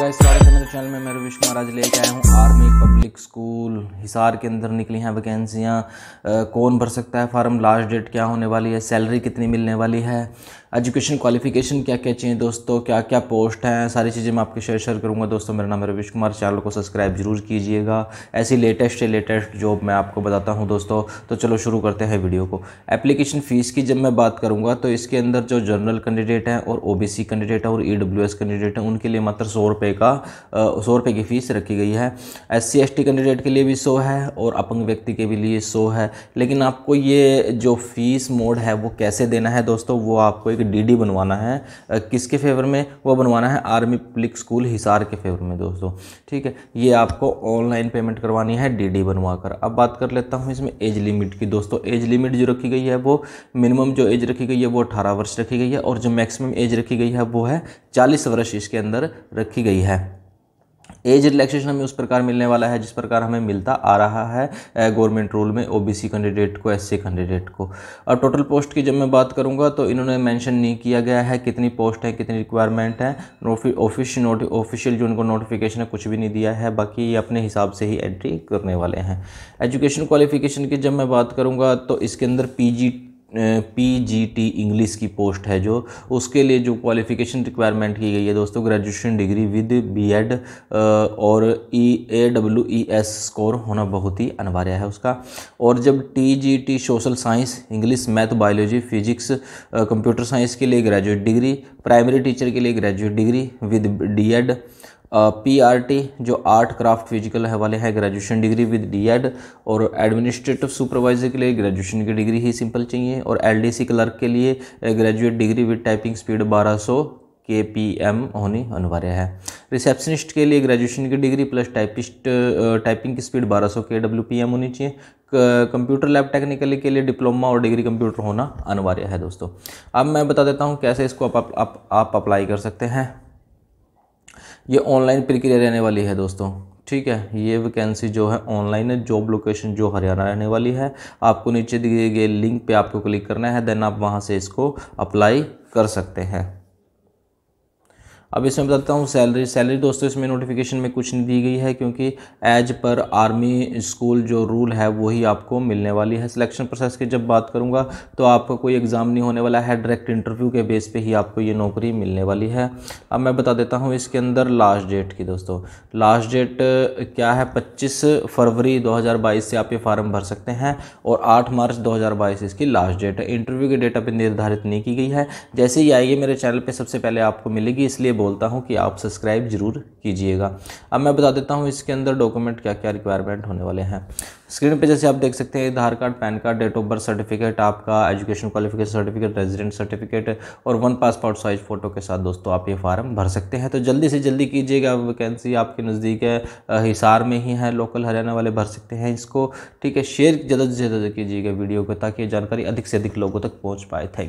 guys स्वागत है मेरे चैनल में मैं रविश कुमार आज लेके आया हूँ आर्मी पब्लिक स्कूल हिसार के अंदर निकली हैं वैकेंसियाँ कौन भर सकता है फार्म लास्ट डेट क्या होने वाली है सैलरी कितनी मिलने वाली है एजुकेशन क्वालिफिकेशन क्या क्या चाहिए दोस्तों क्या क्या पोस्ट हैं सारी चीज़ें मैं आपके शेयर शेयर करूँगा दोस्तों मेरा नाम है रविश कुमार चैनल को सब्सक्राइब जरूर कीजिएगा ऐसी लेटेस्ट से लेटेस्ट जॉब मैं आपको बताता हूँ दोस्तों तो चलो शुरू करते हैं वीडियो को एप्लीकेशन फ़ीस की जब मैं बात करूँगा तो इसके अंदर जो जनरल कैंडिडेट हैं और ओ कैंडिडेट हैं और ई कैंडिडेट हैं उनके लिए मात्र सौ रुपये रुपये का सौ रुपये की फ़ीस रखी गई है S C S T candidate के लिए भी सौ है और अपंग व्यक्ति के भी लिए सौ है लेकिन आपको ये जो फ़ीस मोड है वो कैसे देना है दोस्तों वो आपको एक डी डी बनवाना है किसके फेवर में वो बनवाना है आर्मी पब्लिक स्कूल हिसार के फेवर में दोस्तों ठीक है ये आपको ऑनलाइन पेमेंट करवानी है डी डी बनवा कर अब बात कर लेता हूँ इसमें एज लिमिट की दोस्तों एज लिमिट जो रखी गई है वो मिनिमम जो एज रखी गई है वो अठारह वर्ष रखी गई है और जो मैक्सिमम एज रखी गई है वो है चालीस वर्ष इसके अंदर रखी गई रही है एज रिलैक्सेशन हमें उस प्रकार मिलने वाला है जिस प्रकार हमें मिलता आ रहा है गवर्नमेंट रूल में ओबीसी कैंडिडेट को एससी कैंडिडेट को और टोटल पोस्ट की जब मैं बात करूंगा तो इन्होंने मेंशन नहीं किया गया है कितनी पोस्ट है कितनी रिक्वायरमेंट है ऑफिशियल नोट ऑफिशियल जो उनको नोटिफिकेशन है कुछ भी नहीं दिया है बाकी ये अपने हिसाब से ही एंट्री करने वाले हैं एजुकेशन क्वालिफिकेशन की जब मैं बात करूँगा तो इसके अंदर P P G T English की पोस्ट है जो उसके लिए जो क्वालिफिकेशन रिक्वायरमेंट की गई है दोस्तों graduation degree with B Ed और E A W E S score होना बहुत ही अनिवार्य है उसका और जब T G T social science English math biology physics computer science के लिए ग्रेजुएट डिग्री प्राइमरी टीचर के लिए graduate degree with D Ed P R T जो आर्ट क्राफ्ट फिजिकल है वाले हैं graduation degree with D Ed और administrative supervisor के लिए ग्रेजुएशन की डिग्री ही सिंपल चाहिए और एल डी सी क्लर्क के लिए graduate degree with typing speed बारह सौ के पी एम होनी अनिवार्य है रिसेप्शनिस्ट के लिए ग्रेजुएशन की डिग्री प्लस टाइपिस्ट टाइपिंग की स्पीड 1200 के डब्ल्यू पी एम होनी चाहिए कंप्यूटर लैब टेक्निकली के लिए डिप्लोमा और डिग्री कंप्यूटर होना अनिवार्य है दोस्तों अब मैं बता देता हूँ कैसे इसको आप आप, आप, आप अप्लाई कर सकते हैं ये ऑनलाइन प्रक्रिया रहने वाली है दोस्तों ठीक है ये वैकेंसी जो है ऑनलाइन है जॉब लोकेशन जो हरियाणा रहने वाली है आपको नीचे दिए गए लिंक पे आपको क्लिक करना है देन आप वहाँ से इसको अप्लाई कर सकते हैं अब इसमें बताता हूँ सैलरी सैलरी दोस्तों इसमें नोटिफिकेशन में कुछ नहीं दी गई है क्योंकि एज पर आर्मी स्कूल जो रूल है वही आपको मिलने वाली है सिलेक्शन प्रोसेस की जब बात करूँगा तो आपका कोई एग्ज़ाम नहीं होने वाला है डायरेक्ट इंटरव्यू के बेस पे ही आपको ये नौकरी मिलने वाली है अब मैं बता देता हूँ इसके अंदर लास्ट डेट की दोस्तों लास्ट डेट क्या है पच्चीस फरवरी दो से आप ये फार्म भर सकते हैं और आठ मार्च दो इसकी लास्ट डेट है इंटरव्यू की डेट अभी निर्धारित नहीं की गई है जैसे ही आएगी मेरे चैनल पर सबसे पहले आपको मिलेगी इसलिए बोलता हूँ कि आप सब्सक्राइब जरूर कीजिएगा अब मैं बता देता हूँ इसके अंदर डॉक्यूमेंट क्या क्या रिक्वायरमेंट होने वाले हैं स्क्रीन पे जैसे आप देख सकते हैं Aadhaar card pan card date of birth certificate आपका education qualification certificate resident certificate और वन पासपोर्ट साइज फ़ोटो के साथ दोस्तों आप ये फार्म भर सकते हैं तो जल्दी से जल्दी कीजिएगा वैकेंसी आपके नज़दीक है हिसार में ही है लोकल हरियाणा वाले भर सकते हैं इसको ठीक है शेयर ज़्यादा से ज़्यादा कीजिएगा वीडियो को ताकि जानकारी अधिक से अधिक लोगों तक पहुँच पाए थैंक